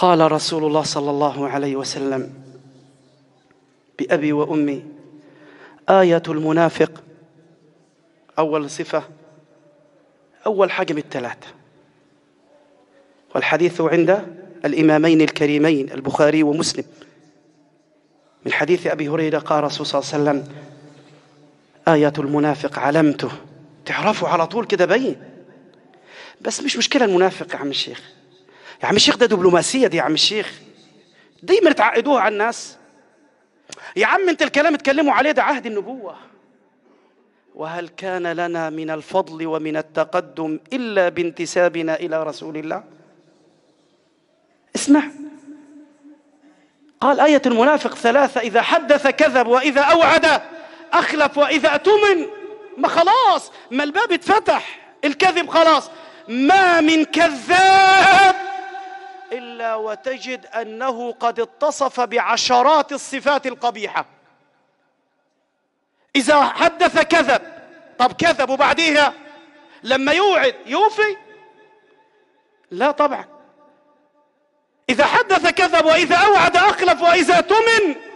قال رسول الله صلى الله عليه وسلم بأبي وأمي آية المنافق أول صفة أول حاجة من الثلاثة والحديث عند الإمامين الكريمين البخاري ومسلم من حديث أبي هريرة قال رسول صلى الله عليه وسلم آية المنافق علمته تعرفه على طول كده بين بس مش مشكلة المنافق يا عم الشيخ يا عم الشيخ ده دبلوماسيه دي يا عم الشيخ دايما تعقدوها على الناس يا عم انت الكلام اتكلموا عليه ده عهد النبوه وهل كان لنا من الفضل ومن التقدم الا بانتسابنا الى رسول الله اسمع قال آية المنافق ثلاثة إذا حدث كذب وإذا أوعد أخلف وإذا أتمن ما خلاص ما الباب اتفتح الكذب خلاص ما من كذاب وتجد انه قد اتصف بعشرات الصفات القبيحه اذا حدث كذب طب كذب وبعديها لما يوعد يوفي لا طبعا اذا حدث كذب واذا اوعد اخلف واذا تمن